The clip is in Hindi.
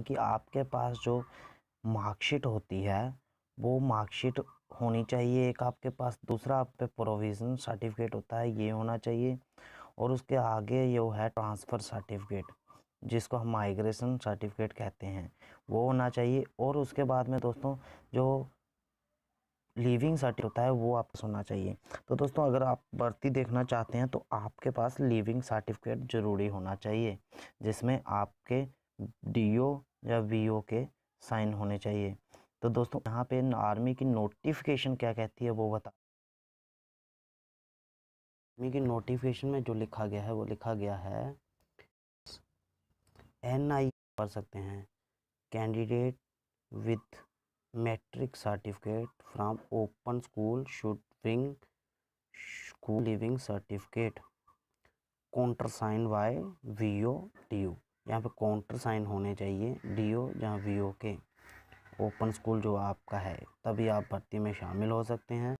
हैं कि आपके पास जो मार्कशीट होती है वो मार्कशीट होनी चाहिए एक आपके पास दूसरा आप प्रोविज़न सर्टिफिकेट होता है ये होना चाहिए और उसके आगे ये है ट्रांसफ़र सर्टिफिकेट जिसको हम माइग्रेशन सर्टिफिकेट कहते हैं वो होना चाहिए और उसके बाद में दोस्तों जो लीविंग सर्टिफिकेट होता है वो आपको होना चाहिए तो दोस्तों अगर आप भर्ती देखना चाहते हैं तो आपके पास लीविंग सर्टिफिकेट ज़रूरी होना चाहिए जिसमें आपके डी ओ या वी ओ के साइन होने चाहिए तो दोस्तों यहाँ पे आर्मी की नोटिफिकेशन क्या कहती है वो बता आर्मी की नोटिफिकेशन में जो लिखा गया है वो लिखा गया है एन आई कर सकते हैं candidate with matric certificate from open school should bring school leaving certificate sign by V O D U यहाँ पे काउंटर साइन होने चाहिए डी ओ या वी ओ के ओपन स्कूल जो आपका है तभी आप भर्ती में शामिल हो सकते हैं